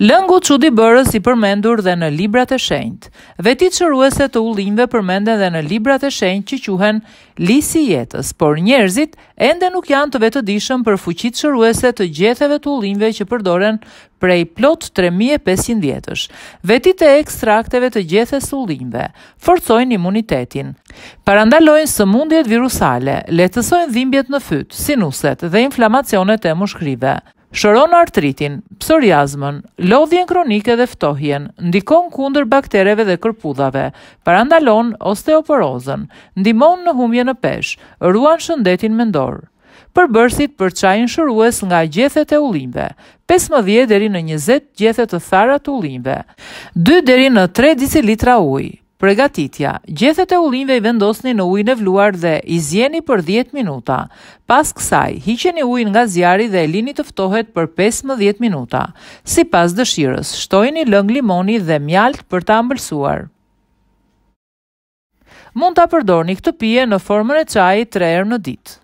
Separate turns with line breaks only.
Lëngu qudi bërës i përmendur dhe në librat e shenjt. Vetit shëruese të ullimve përmende dhe në librat e shenjt që quhen lisi jetës, por njerëzit ende nuk janë të vetëdishëm për fuqit shëruese të gjetheve të ullimve që përdoren prej plot 3500 vjetësh. Vetit e ekstrakteve të gjethes të ullimve, forcojnë imunitetin. Parandalojnë së mundjet virusale, letësojnë dhimbjet në fytë, sinuset dhe inflamacionet e mushkrive shëron artritin, psoriazmën, lodhjen kronike dhe ftohjen, ndikon kundër baktereve dhe kërpudhave, parandalon osteoporozën, ndimon në humje në pesh, ruan shëndetin mendor. Përbërsit për çajin shërues nga gjethet e ullimve, 15 deri në 20 gjethet të tharat të ullimve, 2 deri në 3 dl ujë, Pregatitja, gjethet e ullinve i vendosni në ujnë e vluar dhe i zjeni për 10 minuta. Pas kësaj, hiqeni ujnë nga zjari dhe e lini të ftohet për 15 minuta. Si pas dëshirës, shtojni lëng limoni dhe mjalt për ta ambëlsuar. Mund të apërdorni këtë pje në formën e qaj 3 erë në ditë.